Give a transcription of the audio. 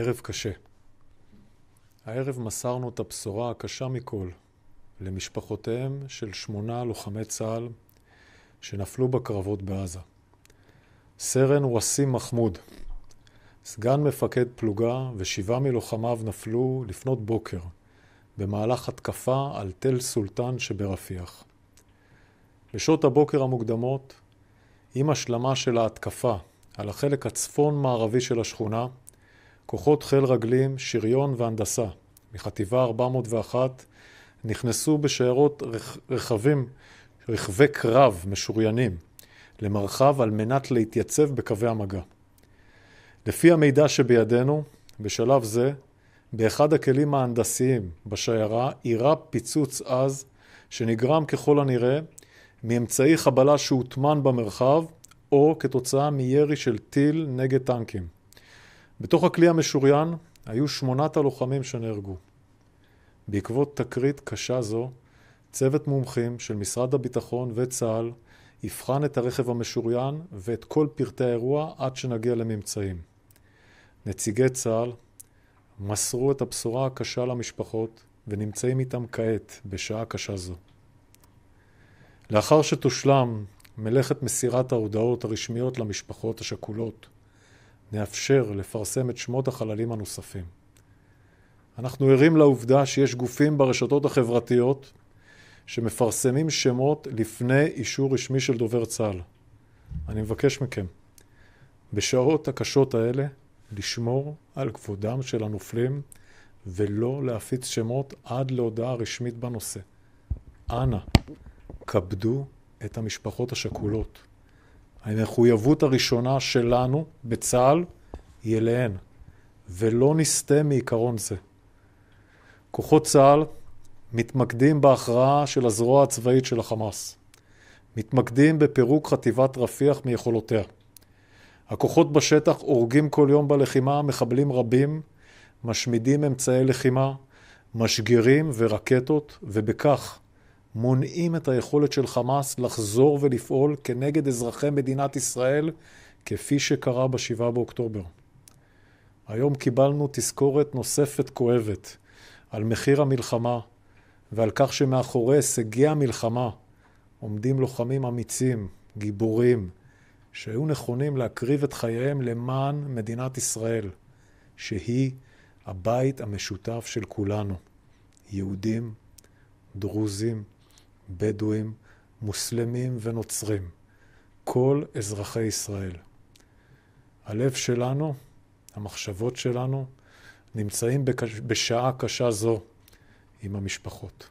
ערב קשה. הערב מסרנו את הבשורה הקשה מכל למשפחותיהם של שמונה לוחמי צה"ל שנפלו בקרבות בעזה. סרן וסים מחמוד, סגן מפקד פלוגה ושבעה מלוחמיו נפלו לפנות בוקר במהלך התקפה על תל סולטן שברפיח. בשעות הבוקר המוקדמות, עם השלמה של ההתקפה על החלק הצפון-מערבי של השכונה, כוחות חיל רגלים, שריון והנדסה מחטיבה 401 נכנסו בשיירות רכבים, רכבי קרב משוריינים למרחב על מנת להתייצב בקווי המגע. לפי המידע שבידינו, בשלב זה, באחד הכלים ההנדסיים בשיירה אירע פיצוץ עז שנגרם ככל הנראה מאמצעי חבלה שהוטמן במרחב או כתוצאה מירי של טיל נגד טנקים. בתוך הכלי המשוריין היו שמונת הלוחמים שנהרגו. בעקבות תקרית קשה זו, צוות מומחים של משרד הביטחון וצה"ל יבחן את הרכב המשוריין ואת כל פרטי האירוע עד שנגיע לממצאים. נציגי צה"ל מסרו את הבשורה הקשה למשפחות ונמצאים איתם כעת, בשעה קשה זו. לאחר שתושלם מלאכת מסירת ההודעות הרשמיות למשפחות השכולות, נאפשר לפרסם את שמות החללים הנוספים. אנחנו ערים לעובדה שיש גופים ברשתות החברתיות שמפרסמים שמות לפני אישור רשמי של דובר צה"ל. אני מבקש מכם, בשעות הקשות האלה, לשמור על כבודם של הנופלים ולא להפיץ שמות עד להודעה רשמית בנושא. אנא, כבדו את המשפחות השכולות. המחויבות הראשונה שלנו בצה"ל היא אליהן, ולא נסטה מעיקרון זה. כוחות צה"ל מתמקדים בהכרעה של הזרוע הצבאית של החמאס. מתמקדים בפירוק חטיבת רפיח מיכולותיה. הכוחות בשטח הורגים כל יום בלחימה מחבלים רבים, משמידים אמצעי לחימה, משגרים ורקטות, ובכך מונעים את היכולת של חמאס לחזור ולפעול כנגד אזרחי מדינת ישראל, כפי שקרה ב-7 באוקטובר. היום קיבלנו תזכורת נוספת כואבת על מחיר המלחמה ועל כך שמאחורי הישגי המלחמה עומדים לוחמים אמיצים, גיבורים, שהיו נכונים להקריב את חייהם למען מדינת ישראל, שהיא הבית המשותף של כולנו, יהודים, דרוזים, בדואים, מוסלמים ונוצרים, כל אזרחי ישראל. הלב שלנו, המחשבות שלנו, נמצאים בשעה קשה זו עם המשפחות.